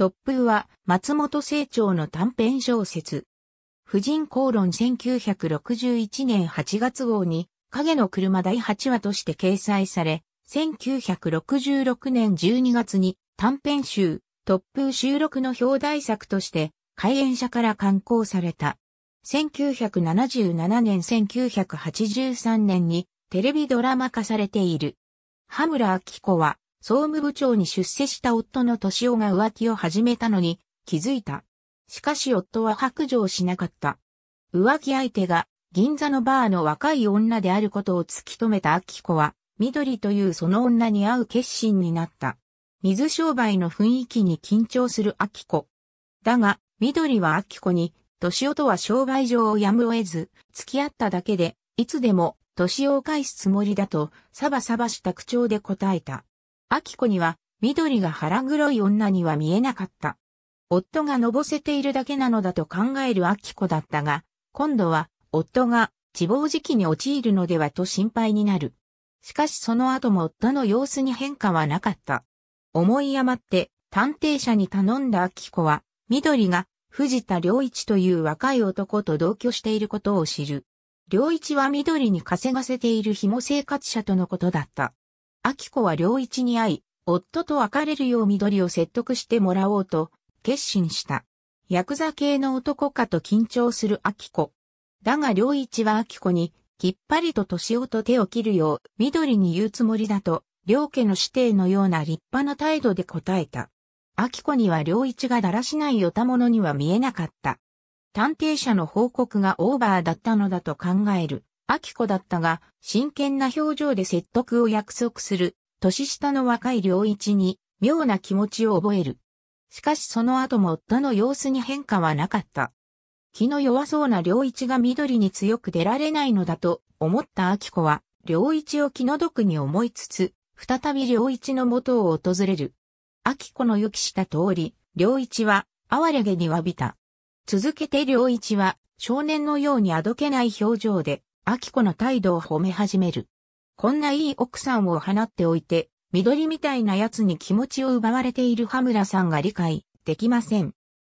突風は松本清張の短編小説。婦人公論1961年8月号に影の車第8話として掲載され、1966年12月に短編集突風収録の表題作として開演者から刊行された。1977年1983年にテレビドラマ化されている。ラ村キコは総務部長に出世した夫の敏夫が浮気を始めたのに気づいた。しかし夫は白状しなかった。浮気相手が銀座のバーの若い女であることを突き止めた秋子は、緑というその女に会う決心になった。水商売の雰囲気に緊張する秋子。だが、緑は秋子に、年夫とは商売上をやむを得ず、付き合っただけで、いつでも、年夫を返すつもりだと、サバサバした口調で答えた。秋子には、緑が腹黒い女には見えなかった。夫がのぼせているだけなのだと考える秋子だったが、今度は、夫が、自暴自棄に陥るのではと心配になる。しかしその後も夫の様子に変化はなかった。思い余って探偵者に頼んだ秋子は、緑が藤田良一という若い男と同居していることを知る。良一は緑に稼がせている紐生活者とのことだった。秋子は良一に会い、夫と別れるよう緑を説得してもらおうと、決心した。ヤクザ系の男かと緊張する秋子。だが良一は秋子に、きっぱりと年をと手を切るよう、緑に言うつもりだと、両家の指弟のような立派な態度で答えた。秋子には良一がだらしないよたものには見えなかった。探偵者の報告がオーバーだったのだと考える。キ子だったが、真剣な表情で説得を約束する、年下の若い良一に、妙な気持ちを覚える。しかしその後も夫の様子に変化はなかった。気の弱そうな良一が緑に強く出られないのだと思ったキ子は、良一を気の毒に思いつつ、再び良一の元を訪れる。キ子の予期した通り、良一は哀れげに詫びた。続けて良一は少年のようにあどけない表情でキ子の態度を褒め始める。こんないい奥さんを放っておいて、緑みたいな奴に気持ちを奪われている羽村さんが理解できません。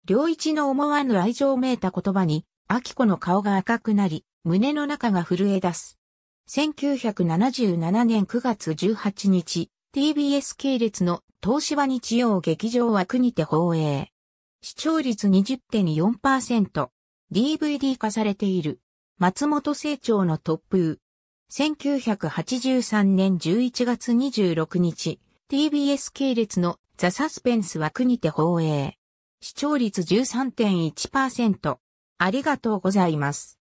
良一の思わぬ愛情めいた言葉に、キ子の顔が赤くなり、胸の中が震え出す。1977年9月18日、TBS 系列の東芝日曜劇場枠にて放映。視聴率20.4%。DVD 化されている。松本清張の突風。1983年11月26日、TBS 系列のザ・サスペンス枠にて放映。視聴率13.1%。ありがとうございます。